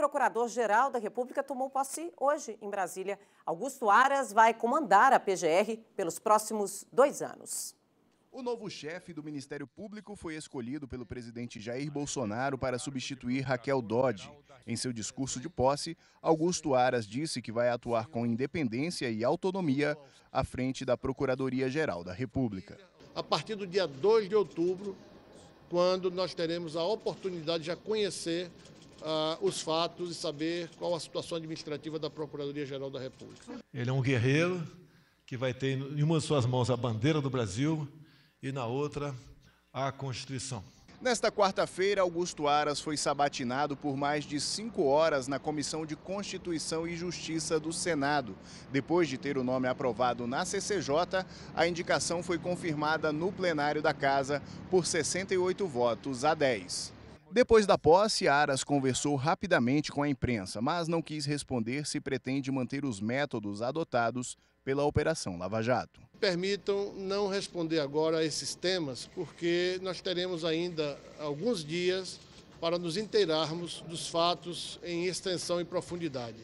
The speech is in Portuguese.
procurador-geral da República tomou posse hoje em Brasília. Augusto Aras vai comandar a PGR pelos próximos dois anos. O novo chefe do Ministério Público foi escolhido pelo presidente Jair Bolsonaro para substituir Raquel Dodge. Em seu discurso de posse, Augusto Aras disse que vai atuar com independência e autonomia à frente da Procuradoria-Geral da República. A partir do dia 2 de outubro, quando nós teremos a oportunidade de já conhecer ah, os fatos e saber qual a situação administrativa da Procuradoria-Geral da República. Ele é um guerreiro que vai ter em uma de suas mãos a bandeira do Brasil e na outra a Constituição. Nesta quarta-feira, Augusto Aras foi sabatinado por mais de cinco horas na Comissão de Constituição e Justiça do Senado. Depois de ter o nome aprovado na CCJ, a indicação foi confirmada no plenário da Casa por 68 votos a 10. Depois da posse, Aras conversou rapidamente com a imprensa, mas não quis responder se pretende manter os métodos adotados pela Operação Lava Jato. Permitam não responder agora a esses temas, porque nós teremos ainda alguns dias para nos inteirarmos dos fatos em extensão e profundidade.